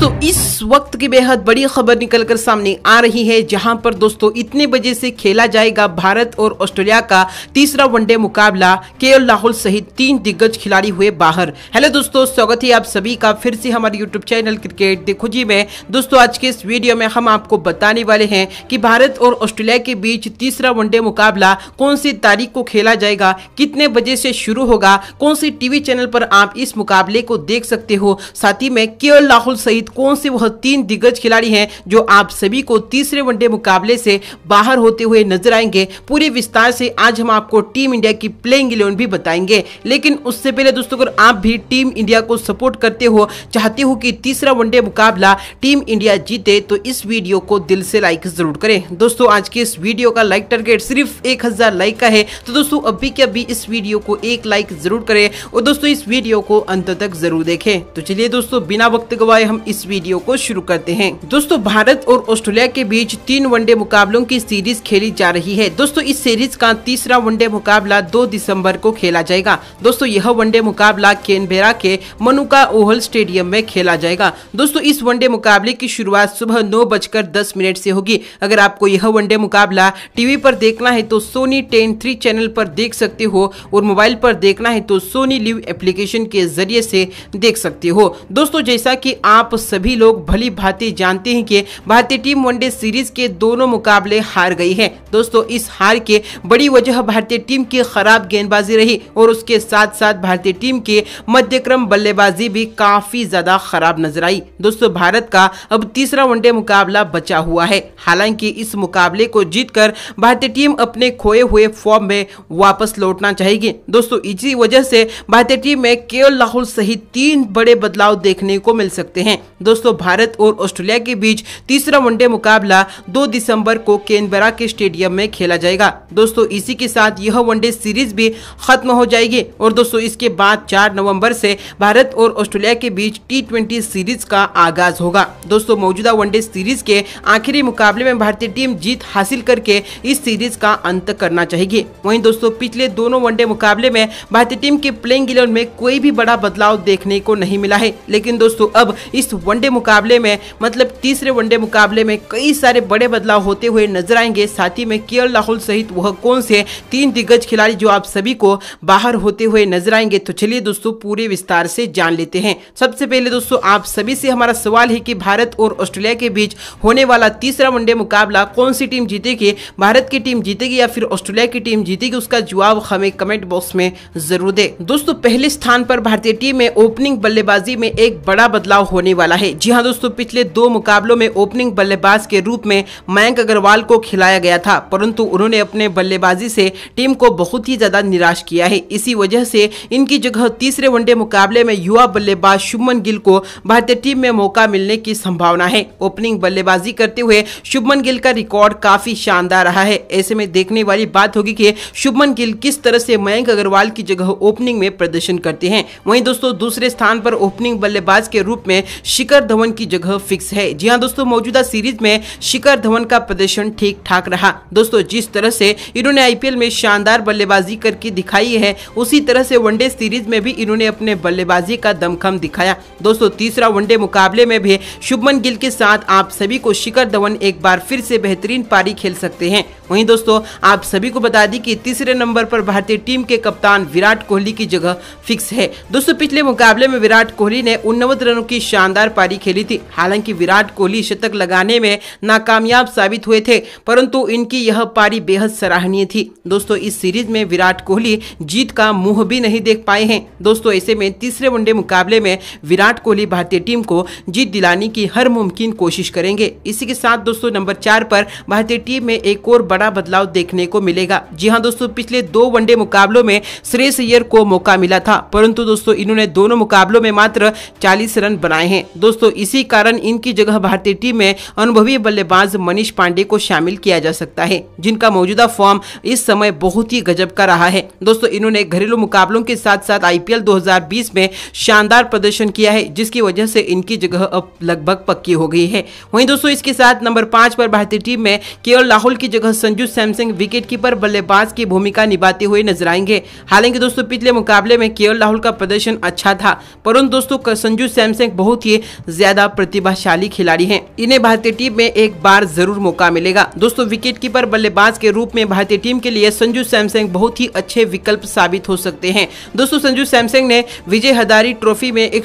दोस्तों इस वक्त की बेहद बड़ी खबर निकलकर सामने आ रही है जहां पर दोस्तों इतने बजे से खेला जाएगा भारत और ऑस्ट्रेलिया का तीसरा वनडे मुकाबला के राहुल सहित तीन दिग्गज खिलाड़ी हुए बाहर हेलो दोस्तों स्वागत है आप सभी का फिर से हमारे यूट्यूब चैनल क्रिकेट देखो जी में दोस्तों आज के इस वीडियो में हम आपको बताने वाले हैं कि भारत और ऑस्ट्रेलिया के बीच तीसरा वनडे मुकाबला कौन सी तारीख को खेला जाएगा कितने बजे से शुरू होगा कौन सी टीवी चैनल पर आप इस मुकाबले को देख सकते हो साथ ही में के राहुल सहित समेत कौन से वह तीन दिग्गज खिलाड़ी हैं जो आप सभी को तीसरे वनडे मुकाबले से बाहर होते हुए नजर आएंगे पूरे विस्तार से आज हम आपको टीम इंडिया की प्लेइंग इलेवन भी बताएंगे लेकिन उससे पहले दोस्तों अगर आप भी टीम इंडिया को सपोर्ट करते हो चाहते हो कि तीसरा वनडे मुकाबला टीम इंडिया जीते तो इस वीडियो को दिल से लाइक जरूर करें दोस्तों आज के इस वीडियो का लाइक टारगेट सिर्फ एक लाइक का है तो दोस्तों अभी के अभी इस वीडियो को एक लाइक जरूर करें और दोस्तों इस वीडियो को अंत तक जरूर देखें तो चलिए दोस्तों बिना वक्त गवाए हम इस इस वीडियो को शुरू करते हैं दोस्तों भारत और ऑस्ट्रेलिया के बीच तीन वनडे मुकाबलों की सीरीज खेली जा रही है दोस्तों इस सीरीज का तीसरा वनडे मुकाबला दो दिसम्बर को खेला जाएगा दोस्तों यह वनडे मुकाबला केनबेरा के मनुका ओहल स्टेडियम में खेला जाएगा दोस्तों इस वनडे मुकाबले की शुरुआत सुबह नौ बजकर दस मिनट ऐसी होगी अगर आपको यह वनडे मुकाबला टीवी पर देखना है तो सोनी टेन थ्री चैनल पर देख सकते हो और मोबाइल पर देखना है तो सोनी लिव एप्लीकेशन के जरिए ऐसी देख सकते हो दोस्तों जैसा की आप सभी लोग भली भांति जानते हैं कि भारतीय टीम वनडे सीरीज के दोनों मुकाबले हार गई है दोस्तों इस हार के बड़ी वजह भारतीय टीम की खराब गेंदबाजी रही और उसके साथ साथ भारतीय टीम के मध्यक्रम बल्लेबाजी भी काफी ज्यादा खराब नजर आई दोस्तों भारत का अब तीसरा वनडे मुकाबला बचा हुआ है हालांकि इस मुकाबले को जीत भारतीय टीम अपने खोए हुए फॉर्म में वापस लौटना चाहेगी दोस्तों इसी वजह से भारतीय टीम में केएल राहुल सहित तीन बड़े बदलाव देखने को मिल सकते हैं दोस्तों भारत और ऑस्ट्रेलिया के बीच तीसरा वनडे मुकाबला 2 दिसंबर को केनबरा के स्टेडियम में खेला जाएगा दोस्तों इसी के साथ यह वनडे सीरीज भी खत्म हो जाएगी और दोस्तों इसके बाद 4 नवंबर से भारत और ऑस्ट्रेलिया के बीच टी सीरीज का आगाज होगा दोस्तों मौजूदा वनडे सीरीज के आखिरी मुकाबले में भारतीय टीम जीत हासिल करके इस सीरीज का अंत करना चाहिए वही दोस्तों पिछले दोनों वनडे मुकाबले में भारतीय टीम के प्लेइंग इलेवन में कोई भी बड़ा बदलाव देखने को नहीं मिला है लेकिन दोस्तों अब इस वनडे मुकाबले में मतलब तीसरे वनडे मुकाबले में कई सारे बड़े बदलाव होते हुए नजर आएंगे साथ ही में केएल राहुल सहित वह कौन से तीन दिग्गज खिलाड़ी जो आप सभी को बाहर होते हुए नजर आएंगे तो चलिए दोस्तों पूरे विस्तार से जान लेते हैं सबसे पहले दोस्तों आप सभी से हमारा सवाल है कि भारत और ऑस्ट्रेलिया के बीच होने वाला तीसरा वनडे मुकाबला कौन सी टीम जीतेगी भारत की टीम जीतेगी या फिर ऑस्ट्रेलिया की टीम जीतेगी उसका जवाब हमें कमेंट बॉक्स में जरूर दे दोस्तों पहले स्थान पर भारतीय टीम में ओपनिंग बल्लेबाजी में एक बड़ा बदलाव होने वाला है जी हाँ दोस्तों पिछले दो मुकाबलों में ओपनिंग बल्लेबाज के रूप में मयंक अग्रवाल को खिलाया गया था परंतु उन्होंने अपने बल्लेबाजी से टीम को बहुत ही ज्यादा निराश किया है इसी वजह से इनकी जगह तीसरे वनडे मुकाबले में युवा बल्लेबाज शुभमन गिल को भारतीय टीम में मौका मिलने की संभावना है ओपनिंग बल्लेबाजी करते हुए शुभमन गिल का रिकॉर्ड काफी शानदार रहा है ऐसे में देखने वाली बात होगी कि शुभमन गिल किस तरह से मयंक अग्रवाल की जगह ओपनिंग में प्रदर्शन करते हैं वहीं दोस्तों दूसरे स्थान पर ओपनिंग बल्लेबाज के रूप में शिक शिखर धवन की जगह फिक्स है जी हाँ दोस्तों मौजूदा सीरीज में शिखर धवन का प्रदर्शन ठीक ठाक रहा दोस्तों जिस तरह से इन्होंने आईपीएल में शानदार बल्लेबाजी करके दिखाई है उसी तरह से वनडे सीरीज में भी इन्होंने अपने बल्लेबाजी का दमखम दिखाया दोस्तों तीसरा वनडे मुकाबले में भी शुभमन गिल के साथ आप सभी को शिखर धवन एक बार फिर से बेहतरीन पारी खेल सकते हैं वही दोस्तों आप सभी को बता दी की तीसरे नंबर पर भारतीय टीम के कप्तान विराट कोहली की जगह फिक्स है दोस्तों पिछले मुकाबले में विराट कोहली ने उन्नवद रनों की शानदार पारी खेली थी हालांकि विराट कोहली शतक लगाने में नाकामयाब साबित हुए थे परंतु इनकी यह पारी बेहद सराहनीय थी दोस्तों इस सीरीज में विराट कोहली जीत का मुंह भी नहीं देख पाए हैं दोस्तों ऐसे में तीसरे वनडे मुकाबले में विराट कोहली भारतीय टीम को जीत दिलाने की हर मुमकिन कोशिश करेंगे इसी के साथ दोस्तों नंबर चार पर भारतीय टीम में एक और बड़ा बदलाव देखने को मिलेगा जी हाँ दोस्तों पिछले दो वनडे मुकाबलों में श्रेयस अयर को मौका मिला था परंतु दोस्तों इन्होंने दोनों मुकाबलों में मात्र 40 रन बनाए हैं दोस्तों इसी कारण इनकी जगह भारतीय टीम में अनुभवी बल्लेबाज मनीष पांडे को शामिल किया जा सकता है जिनका मौजूदा फॉर्म इस समय बहुत ही गजब का रहा है दोस्तों इन्होंने घरेलू मुकाबलों के साथ साथ आईपीएल 2020 में शानदार प्रदर्शन किया है जिसकी वजह से इनकी जगह अब लगभग पक्की हो गई है वहीं दोस्तों इसके साथ नंबर पांच पर भारतीय टीम में केएल राहुल की जगह संजू सैमसंग विकेट बल्लेबाज की भूमिका निभाते हुए नजर आएंगे हालांकि दोस्तों पिछले मुकाबले में केएल राहुल का प्रदर्शन अच्छा था परंतु दोस्तों संजू सैमसंग बहुत ही ज्यादा प्रतिभाशाली खिलाड़ी हैं इन्हें भारतीय टीम में एक बार जरूर मौका मिलेगा दोस्तों विकेट कीपर बल्लेबाज के रूप में भारतीय टीम के लिए संजू सैमसंग बहुत ही अच्छे विकल्प साबित हो सकते हैं दोस्तों संजू सैमसंग ने विजय हजारी ट्रॉफी में एक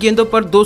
गेंदों पर दो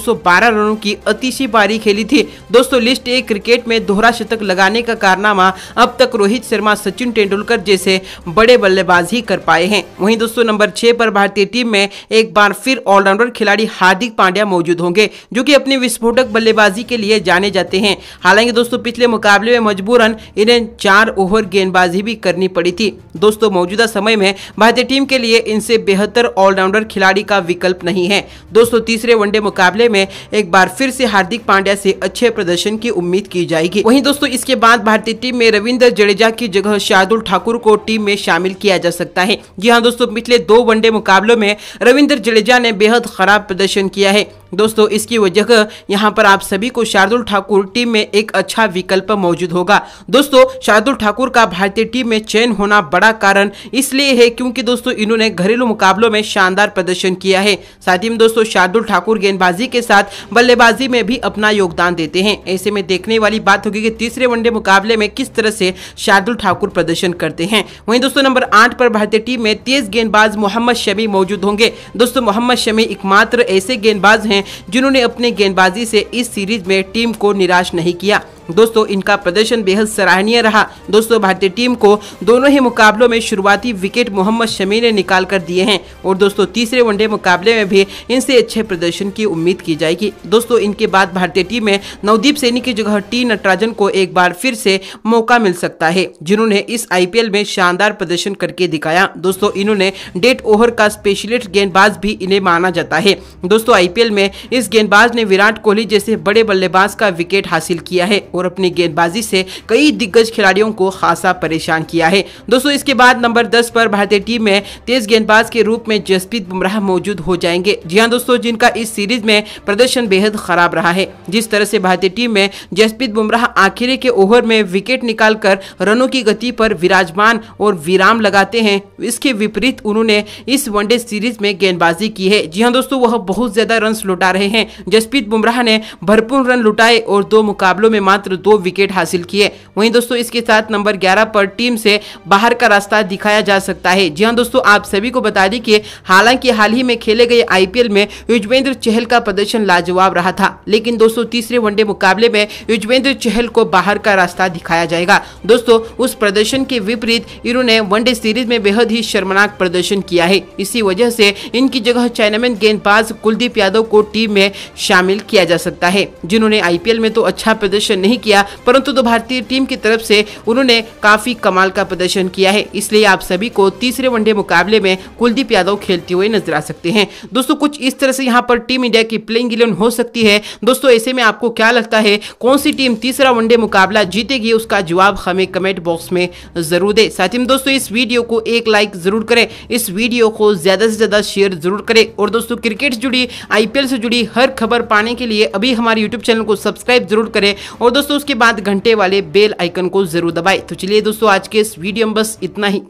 रनों की अतिशी पारी खेली थी दोस्तों लिस्ट ए क्रिकेट में दोहरा शतक लगाने का कारनामा अब तक रोहित शर्मा सचिन तेंदुलकर जैसे बड़े बल्लेबाज ही कर पाए हैं वहीं दोस्तों नंबर छह पर भारतीय टीम में एक बार फिर ऑलराउंडर खिलाड़ी हार्दिक पांड्या मौजूद होंगे जो कि अपनी विस्फोटक बल्लेबाजी के लिए जाने जाते हैं हालांकि दोस्तों पिछले मुकाबले में मजबूरन इन्हें चार ओवर गेंदबाजी भी करनी पड़ी थी दोस्तों मौजूदा समय में भारतीय टीम के लिए इनसे बेहतर ऑलराउंडर खिलाड़ी का विकल्प नहीं है दोस्तों तीसरे वनडे मुकाबले में एक बार फिर से हार्दिक पांड्या से अच्छे प्रदर्शन की उम्मीद की जाएगी वहीं दोस्तों इसके बाद भारतीय टीम में रविंद्र जडेजा की जगह शार्दुल ठाकुर को टीम में शामिल किया जा सकता है जी हाँ दोस्तों पिछले दो वनडे मुकाबलों में रविंद्र जडेजा ने बेहद खराब प्रदर्शन किया है दोस्तों इसकी वजह यहाँ पर आप सभी को शार्दुल ठाकुर टीम में एक अच्छा विकल्प मौजूद होगा दोस्तों शार्दुल ठाकुर का भारतीय टीम में चयन होना बड़ा कारण इसलिए है क्योंकि दोस्तों इन्होंने घरेलू मुकाबलों में शानदार प्रदर्शन किया है साथ ही में दोस्तों शार्दुल ठाकुर गेंदबाजी के साथ बल्लेबाजी में भी अपना योगदान देते हैं ऐसे में देखने वाली बात होगी कि तीसरे वनडे मुकाबले में किस तरह से शार्दुल ठाकुर प्रदर्शन करते हैं वहीं दोस्तों नंबर आठ पर भारतीय टीम में तेज गेंदबाज मोहम्मद शमी मौजूद होंगे दोस्तों मोहम्मद शमी एकमात्र ऐसे गेंदबाज हैं जिन्होंने अपने गेंदबाजी से इस सीरीज में टीम को निराश नहीं किया दोस्तों इनका प्रदर्शन बेहद सराहनीय रहा दोस्तों भारतीय टीम को दोनों ही मुकाबलों में शुरुआती विकेट मोहम्मद शमी ने निकाल कर दिए हैं और दोस्तों तीसरे वनडे मुकाबले में भी इनसे अच्छे प्रदर्शन की उम्मीद की जाएगी दोस्तों इनके बाद भारतीय टीम में नवदीप सैनी की जगह टी नटराजन को एक बार फिर से मौका मिल सकता है जिन्होंने इस आई में शानदार प्रदर्शन करके दिखाया दोस्तों इन्होंने डेट ओवर का स्पेशलिस्ट गेंदबाज भी इन्हें माना जाता है दोस्तों आई में इस गेंदबाज ने विराट कोहली जैसे बड़े बल्लेबाज का विकेट हासिल किया है और अपनी गेंदबाजी से कई दिग्गज खिलाड़ियों को खासा परेशान किया है दोस्तों इसके बाद नंबर दस पर भारतीय टीम में तेज गेंदबाज के रूप में जसप्रीत बुमराह मौजूद हो जाएंगे जी हाँ दोस्तों जिनका इस सीरीज में प्रदर्शन बेहद खराब रहा है जिस तरह से भारतीय टीम में जसप्रीत बुमराह आखिरी के ओवर में विकेट निकालकर रनों की गति पर विराजमान और विराम लगाते हैं इसके विपरीत उन्होंने इस वनडे सीरीज में गेंदबाजी की है जी हाँ दोस्तों वह बहुत ज्यादा रन लुटा रहे हैं जसप्रीत बुमराह ने भरपूर रन लुटाए और दो मुकाबलों में मात्र मात्र दो विकेट हासिल किए वहीं दोस्तों इसके साथ नंबर ग्यारह पर टीम से बाहर का रास्ता दिखाया जा सकता है जी हाँ दोस्तों आप सभी को बता दें कि हालांकि हाल ही में खेले गए आईपीएल में युजवेंद्र चहल का प्रदर्शन लाजवाब रहा था लेकिन दोस्तों तीसरे वनडे मुकाबले में युजवेंद्र चहल को बाहर का रास्ता दिखाया जाएगा दोस्तों उस प्रदर्शन के विपरीत इन्होंने वनडे सीरीज में बेहद ही शर्मनाक प्रदर्शन किया है इसी वजह से इनकी जगह चाइनामैन गेंदबाज कुलदीप यादव को टीम में शामिल किया जा सकता है जिन्होंने आईपीएल में तो अच्छा प्रदर्शन नहीं नहीं किया परंतु दो तो भारतीय टीम की तरफ से उन्होंने काफी कमाल का प्रदर्शन किया है इसलिए आप सभी को तीसरे वनडे मुकाबले में कुलदीप यादव खेलते हुए नजर आ सकते हैं दोस्तों कुछ इस तरह से यहाँ पर टीम इंडिया की प्लेइंग इलेवन हो सकती है दोस्तों ऐसे में आपको क्या लगता है कौन सी टीम तीसरा वनडे मुकाबला जीतेगी उसका जवाब हमें कमेंट बॉक्स में जरूर दे साथ ही दोस्तों इस वीडियो को एक लाइक जरूर करें इस वीडियो को ज्यादा से ज्यादा शेयर जरूर करें और दोस्तों क्रिकेट से जुड़ी आईपीएल से जुड़ी हर खबर पाने के लिए अभी हमारे यूट्यूब चैनल को सब्सक्राइब जरूर करें और दोस्तों दोस्तों उसके बाद घंटे वाले बेल आइकन को जरूर दबाए तो चलिए दोस्तों आज के इस वीडियो में बस इतना ही